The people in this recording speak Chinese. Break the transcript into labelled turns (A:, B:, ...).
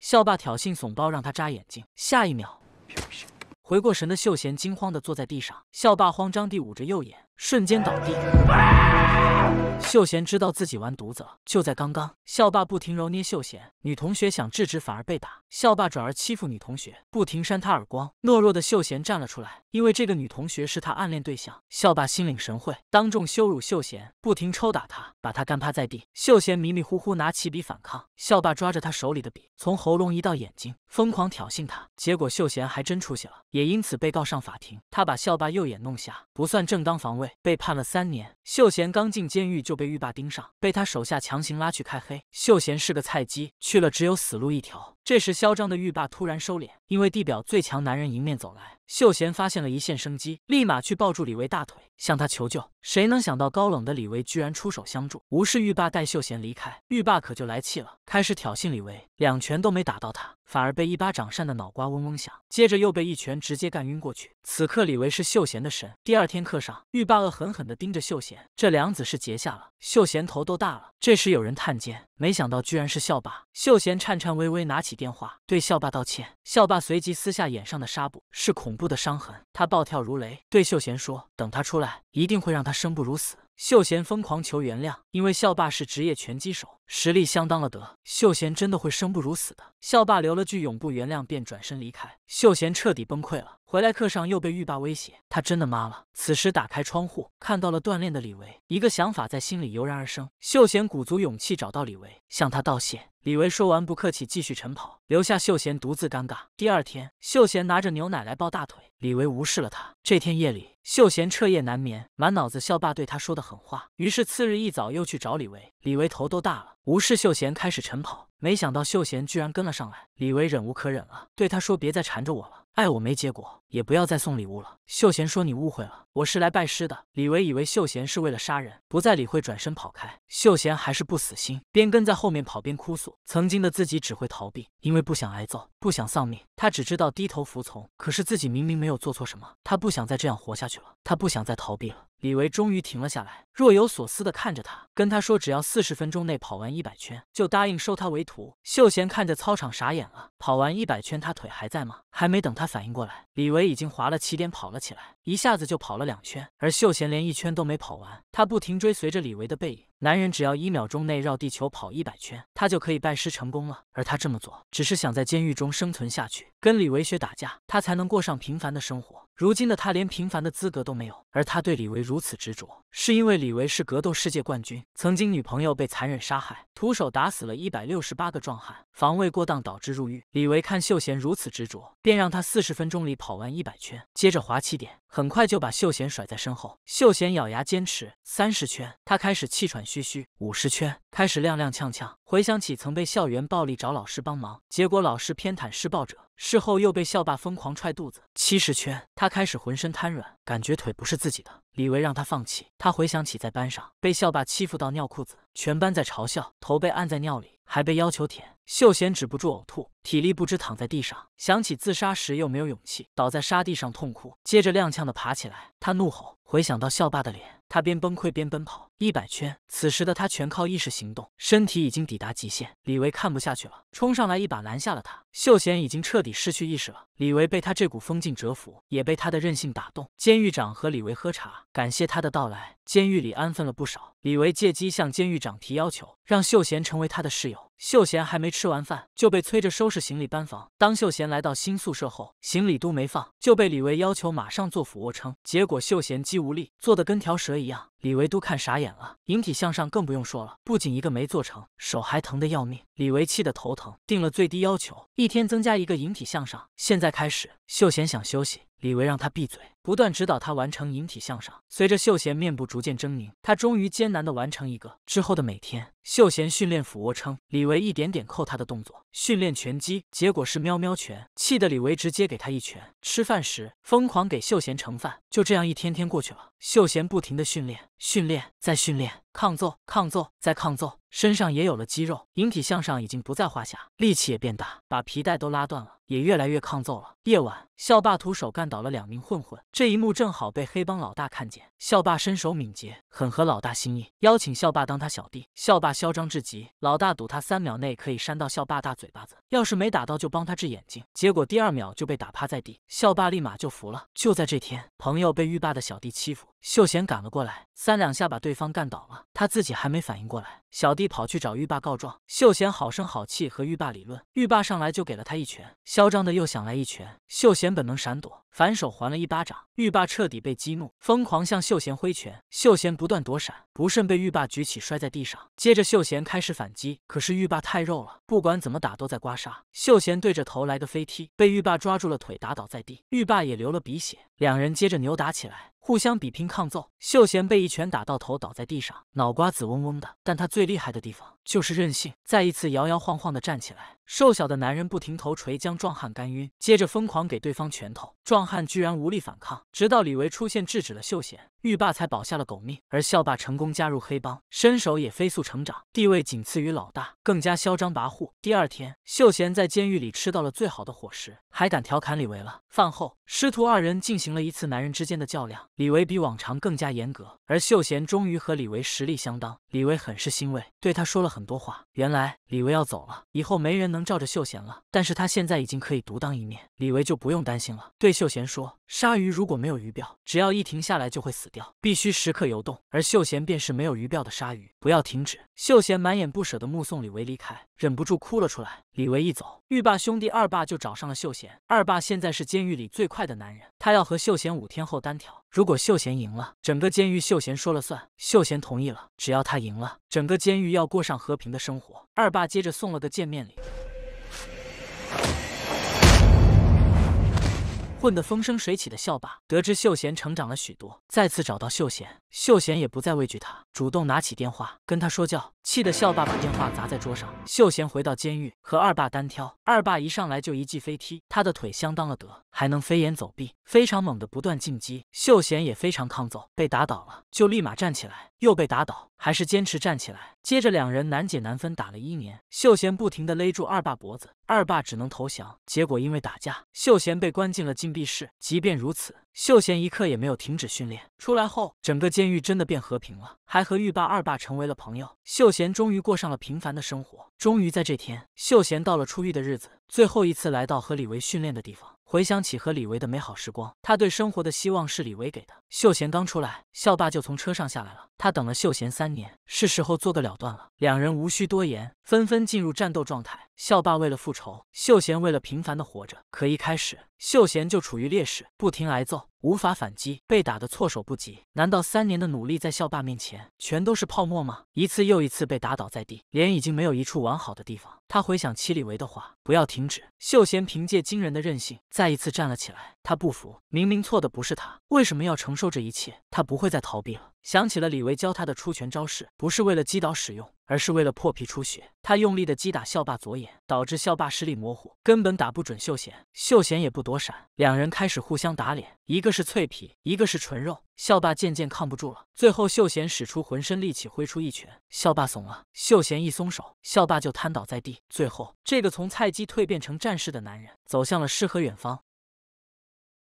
A: 校霸挑衅怂包，让他眨眼睛。下一秒，回过神的秀贤惊慌地坐在地上，校霸慌张地捂着右眼。瞬间倒地，秀贤知道自己完犊子了。就在刚刚，校霸不停揉捏秀贤，女同学想制止，反而被打。校霸转而欺负女同学，不停扇她耳光。懦弱的秀贤站了出来，因为这个女同学是他暗恋对象。校霸心领神会，当众羞辱秀贤，不停抽打他，把他干趴在地。秀贤迷迷糊糊拿起笔反抗，校霸抓着他手里的笔，从喉咙移到眼睛，疯狂挑衅他。结果秀贤还真出息了，也因此被告上法庭。他把校霸右眼弄瞎，不算正当防卫。被判了三年。秀贤刚进监狱就被狱霸盯上，被他手下强行拉去开黑。秀贤是个菜鸡，去了只有死路一条。这时嚣张的狱霸突然收敛，因为地表最强男人迎面走来。秀贤发现了一线生机，立马去抱住李维大腿，向他求救。谁能想到高冷的李维居然出手相助，无视狱霸带秀贤离开。狱霸可就来气了，开始挑衅李维，两拳都没打到他，反而被一巴掌扇的脑瓜嗡嗡响，接着又被一拳直接干晕过去。此刻李维是秀贤的神。第二天课上，狱霸恶狠狠地盯着秀贤。这梁子是结下了，秀贤头都大了。这时有人探监，没想到居然是校霸。秀贤颤颤巍巍拿起电话对校霸道歉，校霸随即撕下眼上的纱布，是恐怖的伤痕。他暴跳如雷，对秀贤说：“等他出来，一定会让他生不如死。”秀贤疯狂求原谅，因为校霸是职业拳击手，实力相当了得，秀贤真的会生不如死的。校霸留了句永不原谅，便转身离开。秀贤彻底崩溃了，回来课上又被狱霸威胁，他真的妈了。此时打开窗户，看到了锻炼的李维，一个想法在心里油然而生。秀贤鼓足勇气找到李维，向他道谢。李维说完，不客气，继续晨跑，留下秀贤独自尴尬。第二天，秀贤拿着牛奶来抱大腿，李维无视了他。这天夜里，秀贤彻夜难眠，满脑子校霸对他说的狠话。于是次日一早又去找李维，李维头都大了，无视秀贤，开始晨跑。没想到秀贤居然跟了上来，李维忍无可忍了，对他说：“别再缠着我了，爱我没结果。”也不要再送礼物了。秀贤说：“你误会了，我是来拜师的。”李维以为秀贤是为了杀人，不再理会，转身跑开。秀贤还是不死心，边跟在后面跑边哭诉：“曾经的自己只会逃避，因为不想挨揍，不想丧命。他只知道低头服从，可是自己明明没有做错什么。他不想再这样活下去了，他不想再逃避了。”李维终于停了下来，若有所思地看着他，跟他说：“只要四十分钟内跑完一百圈，就答应收他为徒。”秀贤看着操场傻眼了，跑完一百圈，他腿还在吗？还没等他反应过来，李维。韦已经划了起点，跑了起来，一下子就跑了两圈，而秀贤连一圈都没跑完，他不停追随着李维的背影。男人只要一秒钟内绕地球跑一百圈，他就可以拜师成功了。而他这么做，只是想在监狱中生存下去，跟李维学打架，他才能过上平凡的生活。如今的他连平凡的资格都没有。而他对李维如此执着，是因为李维是格斗世界冠军，曾经女朋友被残忍杀害，徒手打死了一百六十八个壮汉，防卫过当导致入狱。李维看秀贤如此执着，便让他四十分钟里跑完一百圈，接着划起点。很快就把秀贤甩在身后。秀贤咬牙坚持三十圈，他开始气喘吁吁；五十圈开始踉踉跄跄。回想起曾被校园暴力找老师帮忙，结果老师偏袒施暴者，事后又被校霸疯狂踹肚子。七十圈，他开始浑身瘫软，感觉腿不是自己的。李维让他放弃，他回想起在班上被校霸欺负到尿裤子，全班在嘲笑，头被按在尿里，还被要求舔。秀贤止不住呕吐，体力不支躺在地上，想起自杀时又没有勇气，倒在沙地上痛哭，接着踉跄的爬起来，他怒吼。回想到校霸的脸，他边崩溃边奔跑一百圈。此时的他全靠意识行动，身体已经抵达极限。李维看不下去了，冲上来一把拦下了他。秀贤已经彻底失去意识了。李维被他这股风劲折服，也被他的任性打动。监狱长和李维喝茶，感谢他的到来。监狱里安分了不少。李维借机向监狱长提要求，让秀贤成为他的室友。秀贤还没吃完饭，就被催着收拾行李搬房。当秀贤来到新宿舍后，行李都没放，就被李维要求马上做俯卧撑。结果秀贤肌无力，做的跟条蛇一样。李维都看傻眼了，引体向上更不用说了，不仅一个没做成，手还疼得要命。李维气得头疼，定了最低要求，一天增加一个引体向上。现在开始。秀贤想休息。李维让他闭嘴，不断指导他完成引体向上。随着秀贤面部逐渐狰狞，他终于艰难地完成一个。之后的每天，秀贤训练俯卧撑，李维一点点扣他的动作；训练拳击，结果是喵喵拳，气得李维直接给他一拳。吃饭时疯狂给秀贤盛饭，就这样一天天过去了。秀贤不停的训练，训练再训练，抗揍抗揍再抗揍，身上也有了肌肉，引体向上已经不在话下，力气也变大，把皮带都拉断了，也越来越抗揍了。夜晚，校霸徒手干倒了两名混混，这一幕正好被黑帮老大看见。校霸身手敏捷，很合老大心意，邀请校霸当他小弟。校霸嚣张至极，老大赌他三秒内可以扇到校霸大嘴巴子，要是没打到就帮他治眼睛。结果第二秒就被打趴在地，校霸立马就服了。就在这天，朋友被狱霸的小弟欺负。秀贤赶了过来，三两下把对方干倒了。他自己还没反应过来，小弟跑去找浴霸告状。秀贤好声好气和浴霸理论，浴霸上来就给了他一拳，嚣张的又想来一拳。秀贤本能闪躲。反手还了一巴掌，浴霸彻底被激怒，疯狂向秀贤挥拳。秀贤不断躲闪，不慎被浴霸举起摔在地上。接着秀贤开始反击，可是浴霸太肉了，不管怎么打都在刮痧。秀贤对着头来个飞踢，被浴霸抓住了腿打倒在地。浴霸也流了鼻血，两人接着扭打起来，互相比拼抗揍。秀贤被一拳打到头倒在地上，脑瓜子嗡嗡的。但他最厉害的地方就是任性，再一次摇摇晃晃的站起来，瘦小的男人不停头锤将壮汉干晕，接着疯狂给对方拳头壮汉居然无力反抗，直到李维出现，制止了秀贤。狱霸才保下了狗命，而校霸成功加入黑帮，身手也飞速成长，地位仅次于老大，更加嚣张跋扈。第二天，秀贤在监狱里吃到了最好的伙食，还敢调侃李维了。饭后，师徒二人进行了一次男人之间的较量。李维比往常更加严格，而秀贤终于和李维实力相当。李维很是欣慰，对他说了很多话。原来李维要走了，以后没人能罩着秀贤了，但是他现在已经可以独当一面，李维就不用担心了。对秀贤说：“鲨鱼如果没有鱼鳔，只要一停下来就会死。”必须时刻游动，而秀贤便是没有鱼鳔的鲨鱼。不要停止！秀贤满眼不舍地目送李维离开，忍不住哭了出来。李维一走，狱霸兄弟二霸就找上了秀贤。二霸现在是监狱里最快的男人，他要和秀贤五天后单挑。如果秀贤赢了，整个监狱秀贤说了算。秀贤同意了，只要他赢了，整个监狱要过上和平的生活。二霸接着送了个见面礼。混得风生水起的校霸得知秀贤成长了许多，再次找到秀贤。秀贤也不再畏惧他，主动拿起电话跟他说教。气得校霸把电话砸在桌上。秀贤回到监狱和二爸单挑，二爸一上来就一记飞踢，他的腿相当了得，还能飞檐走壁，非常猛的不断进击。秀贤也非常抗揍，被打倒了就立马站起来，又被打倒，还是坚持站起来。接着两人难解难分，打了一年。秀贤不停的勒住二爸脖子，二爸只能投降。结果因为打架，秀贤被关进了禁闭室。即便如此。秀贤一刻也没有停止训练。出来后，整个监狱真的变和平了，还和狱霸二霸成为了朋友。秀贤终于过上了平凡的生活。终于在这天，秀贤到了出狱的日子，最后一次来到和李维训练的地方，回想起和李维的美好时光。他对生活的希望是李维给的。秀贤刚出来，校霸就从车上下来了。他等了秀贤三年，是时候做个了断了。两人无需多言，纷纷进入战斗状态。校霸为了复仇，秀贤为了平凡的活着。可一开始，秀贤就处于劣势，不停挨揍，无法反击，被打得措手不及。难道三年的努力在校霸面前全都是泡沫吗？一次又一次被打倒在地，脸已经没有一处完好的地方。他回想七里维的话，不要停止。秀贤凭借惊人的韧性，再一次站了起来。他不服，明明错的不是他，为什么要成？承受这一切，他不会再逃避了。想起了李维教他的出拳招式，不是为了击倒使用，而是为了破皮出血。他用力的击打校霸左眼，导致校霸视力模糊，根本打不准秀贤。秀贤也不躲闪，两人开始互相打脸。一个是脆皮，一个是纯肉。校霸渐渐扛不住了，最后秀贤使出浑身力气挥出一拳，校霸怂了。秀贤一松手，校霸就瘫倒在地。最后，这个从菜鸡蜕变成战士的男人，走向了诗和远方。